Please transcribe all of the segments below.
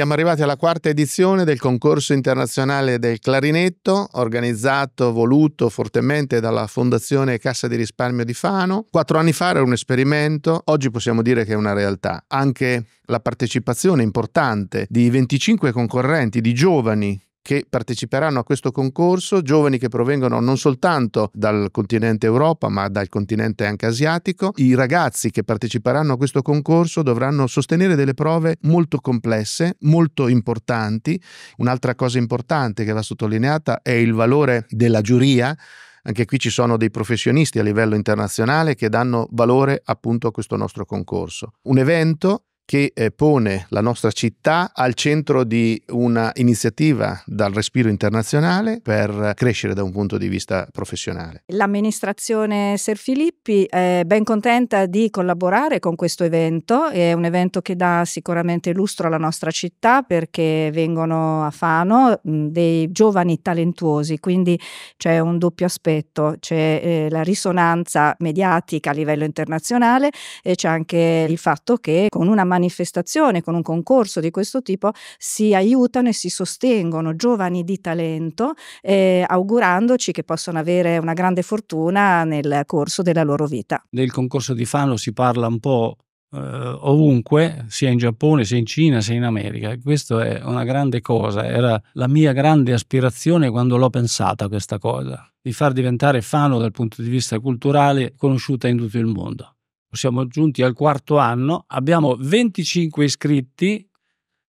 siamo arrivati alla quarta edizione del concorso internazionale del clarinetto, organizzato, voluto fortemente dalla Fondazione Cassa di Risparmio di Fano. Quattro anni fa era un esperimento, oggi possiamo dire che è una realtà. Anche la partecipazione importante di 25 concorrenti, di giovani che parteciperanno a questo concorso, giovani che provengono non soltanto dal continente Europa ma dal continente anche asiatico. I ragazzi che parteciperanno a questo concorso dovranno sostenere delle prove molto complesse, molto importanti. Un'altra cosa importante che va sottolineata è il valore della giuria anche qui ci sono dei professionisti a livello internazionale che danno valore appunto a questo nostro concorso. Un evento che eh, pone la nostra città al centro di una iniziativa dal respiro internazionale per crescere da un punto di vista professionale. L'amministrazione Ser Filippi è ben contenta di collaborare con questo evento, è un evento che dà sicuramente lustro alla nostra città perché vengono a Fano mm, dei giovani talentuosi, quindi c'è un doppio aspetto, c'è eh, la risonanza mediatica a livello internazionale e c'è anche il fatto che con una manifestazione manifestazione, con un concorso di questo tipo, si aiutano e si sostengono giovani di talento, eh, augurandoci che possano avere una grande fortuna nel corso della loro vita. Del concorso di Fano si parla un po' Uh, ovunque, sia in Giappone, sia in Cina, sia in America. Questa è una grande cosa, era la mia grande aspirazione quando l'ho pensata questa cosa, di far diventare Fano dal punto di vista culturale conosciuta in tutto il mondo siamo giunti al quarto anno, abbiamo 25 iscritti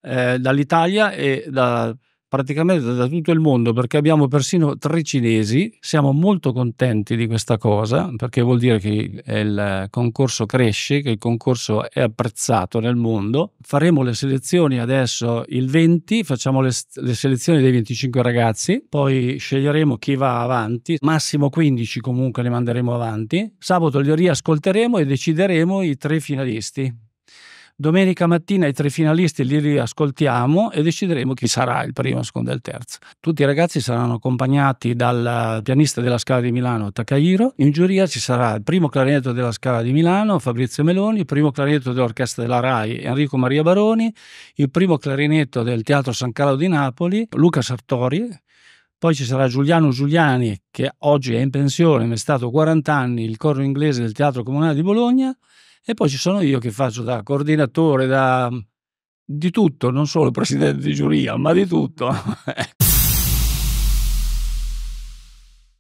eh, dall'Italia e da praticamente da tutto il mondo perché abbiamo persino tre cinesi. Siamo molto contenti di questa cosa perché vuol dire che il concorso cresce, che il concorso è apprezzato nel mondo. Faremo le selezioni adesso il 20, facciamo le, le selezioni dei 25 ragazzi, poi sceglieremo chi va avanti, massimo 15 comunque ne manderemo avanti. Sabato li riascolteremo e decideremo i tre finalisti. Domenica mattina i tre finalisti li riascoltiamo e decideremo chi sarà il primo, il secondo e il terzo. Tutti i ragazzi saranno accompagnati dal pianista della Scala di Milano Takahiro. In giuria ci sarà il primo clarinetto della Scala di Milano Fabrizio Meloni, il primo clarinetto dell'orchestra della RAI Enrico Maria Baroni, il primo clarinetto del Teatro San Carlo di Napoli Luca Sartori, poi ci sarà Giuliano Giuliani, che oggi è in pensione, ma è stato 40 anni, il coro inglese del Teatro Comunale di Bologna. E poi ci sono io che faccio da coordinatore, da, mhmm, di tutto, non solo presidente di giuria, ma di tutto. Ecco.